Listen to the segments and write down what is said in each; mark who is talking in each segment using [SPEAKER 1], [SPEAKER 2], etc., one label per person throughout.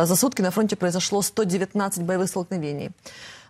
[SPEAKER 1] За сутки на фронте произошло 119 боевых столкновений.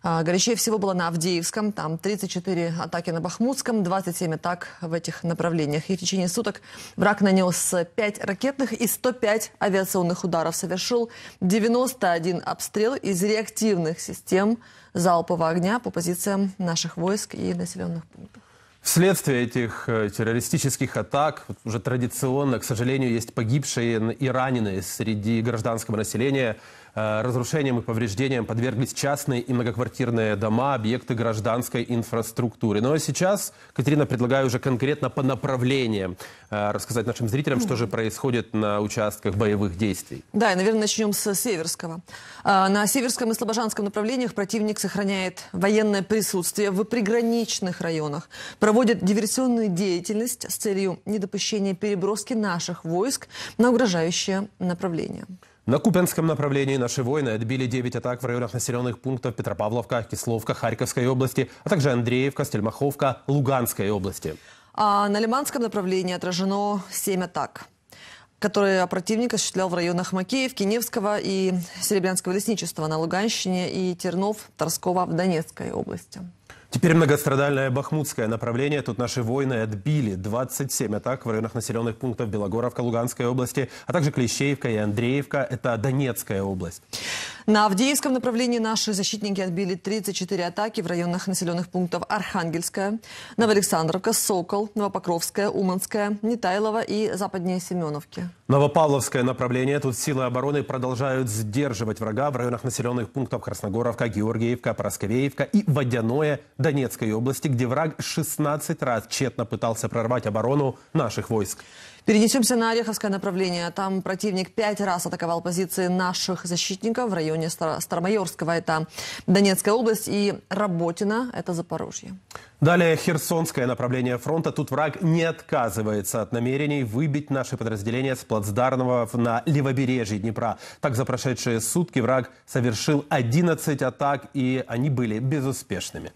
[SPEAKER 1] А, горячее всего было на Авдеевском, там 34 атаки на Бахмутском, 27 атак в этих направлениях. И в течение суток враг нанес 5 ракетных и 105 авиационных ударов, совершил 91 обстрел из реактивных систем залпового огня по позициям наших войск и населенных пунктов.
[SPEAKER 2] Вследствие этих э, террористических атак уже традиционно, к сожалению, есть погибшие и раненые среди гражданского населения – Э, разрушениям и повреждениям подверглись частные и многоквартирные дома, объекты гражданской инфраструктуры. Но сейчас, Катерина, предлагаю уже конкретно по направлениям э, рассказать нашим зрителям, что же происходит на участках боевых действий.
[SPEAKER 1] Да, и, наверное, начнем с Северского. Э, на Северском и Слобожанском направлениях противник сохраняет военное присутствие в приграничных районах, проводит диверсионную деятельность с целью недопущения переброски наших войск на угрожающее направление.
[SPEAKER 2] На Купенском направлении наши воины отбили 9 атак в районах населенных пунктов Петропавловка, Кисловка, Харьковской области, а также Андреевка, Стельмаховка, Луганской области.
[SPEAKER 1] А на Лиманском направлении отражено 7 атак которые противник осуществлял в районах Макеевки, Невского и Серебрянского лесничества на Луганщине и Тернов, Торскова в Донецкой области.
[SPEAKER 2] Теперь многострадальное бахмутское направление. Тут наши воины отбили 27 атак в районах населенных пунктов Белогоровка Луганской области, а также Клещеевка и Андреевка. Это Донецкая область.
[SPEAKER 1] На Авдеевском направлении наши защитники отбили 34 атаки в районах населенных пунктов Архангельская, Новоалександровка, Сокол, Новопокровская, Уманская, Нетайлова и западнее Семеновки.
[SPEAKER 2] Новопавловское направление. Тут силы обороны продолжают сдерживать врага в районах населенных пунктов Красногоровка, Георгиевка, Просковеевка и Водяное Донецкой области, где враг 16 раз тщетно пытался прорвать оборону наших войск.
[SPEAKER 1] Перенесемся на Ореховское направление. Там противник пять раз атаковал позиции наших защитников в районе районе Старомайорского, это Донецкая область, и Работина, это Запорожье.
[SPEAKER 2] Далее Херсонское направление фронта. Тут враг не отказывается от намерений выбить наши подразделения с плацдарного на левобережье Днепра. Так, за прошедшие сутки враг совершил 11 атак, и они были безуспешными.